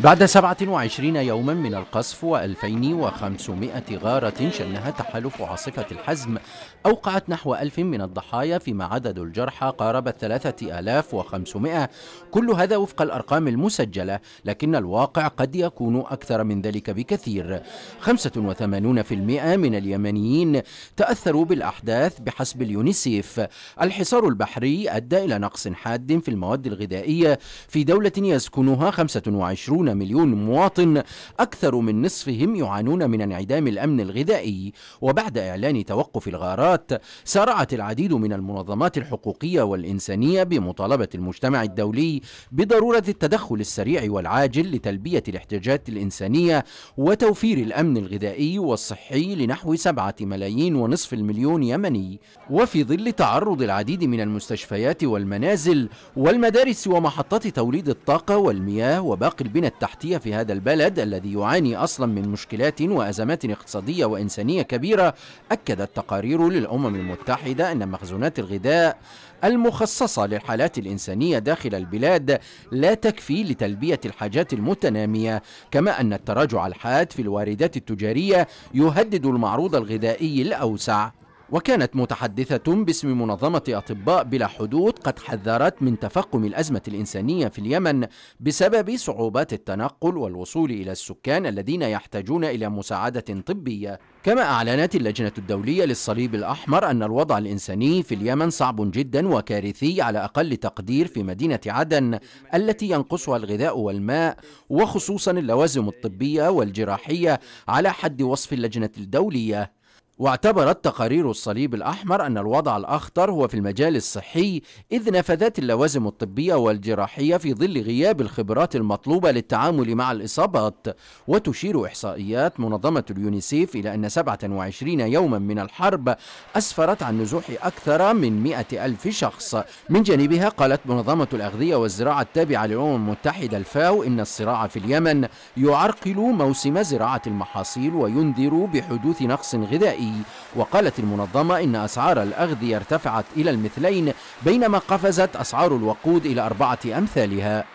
بعد 27 يوما من القصف و2500 غارة شنها تحالف عاصفة الحزم أوقعت نحو ألف من الضحايا فيما عدد الجرحى قارب 3500 كل هذا وفق الأرقام المسجلة لكن الواقع قد يكون أكثر من ذلك بكثير 85% من اليمنيين تأثروا بالأحداث بحسب اليونيسيف الحصار البحري أدى إلى نقص حاد في المواد الغذائية في دولة يسكنها 25 30 مليون مواطن أكثر من نصفهم يعانون من انعدام الأمن الغذائي وبعد إعلان توقف الغارات سارعت العديد من المنظمات الحقوقية والإنسانية بمطالبة المجتمع الدولي بضرورة التدخل السريع والعاجل لتلبية الاحتياجات الإنسانية وتوفير الأمن الغذائي والصحي لنحو سبعة ملايين ونصف المليون يمني وفي ظل تعرض العديد من المستشفيات والمنازل والمدارس ومحطات توليد الطاقة والمياه وباقي البنى التحتية في هذا البلد الذي يعاني أصلا من مشكلات وأزمات اقتصادية وإنسانية كبيرة أكدت تقارير للأمم المتحدة أن مخزونات الغذاء المخصصة للحالات الإنسانية داخل البلاد لا تكفي لتلبية الحاجات المتنامية كما أن التراجع الحاد في الواردات التجارية يهدد المعروض الغذائي الأوسع وكانت متحدثة باسم منظمة أطباء بلا حدود قد حذرت من تفاقم الأزمة الإنسانية في اليمن بسبب صعوبات التنقل والوصول إلى السكان الذين يحتاجون إلى مساعدة طبية كما أعلنت اللجنة الدولية للصليب الأحمر أن الوضع الإنساني في اليمن صعب جدا وكارثي على أقل تقدير في مدينة عدن التي ينقصها الغذاء والماء وخصوصا اللوازم الطبية والجراحية على حد وصف اللجنة الدولية واعتبرت تقارير الصليب الأحمر أن الوضع الأخطر هو في المجال الصحي إذ نفذت اللوازم الطبية والجراحية في ظل غياب الخبرات المطلوبة للتعامل مع الإصابات وتشير إحصائيات منظمة اليونيسيف إلى أن 27 يوما من الحرب أسفرت عن نزوح أكثر من 100 ألف شخص من جانبها قالت منظمة الأغذية والزراعة التابعة للأمم المتحدة الفاو إن الصراع في اليمن يعرقل موسم زراعة المحاصيل وينذر بحدوث نقص غذائي الغذائي وقالت المنظمة إن أسعار الأغذية ارتفعت إلى المثلين بينما قفزت أسعار الوقود إلى أربعة أمثالها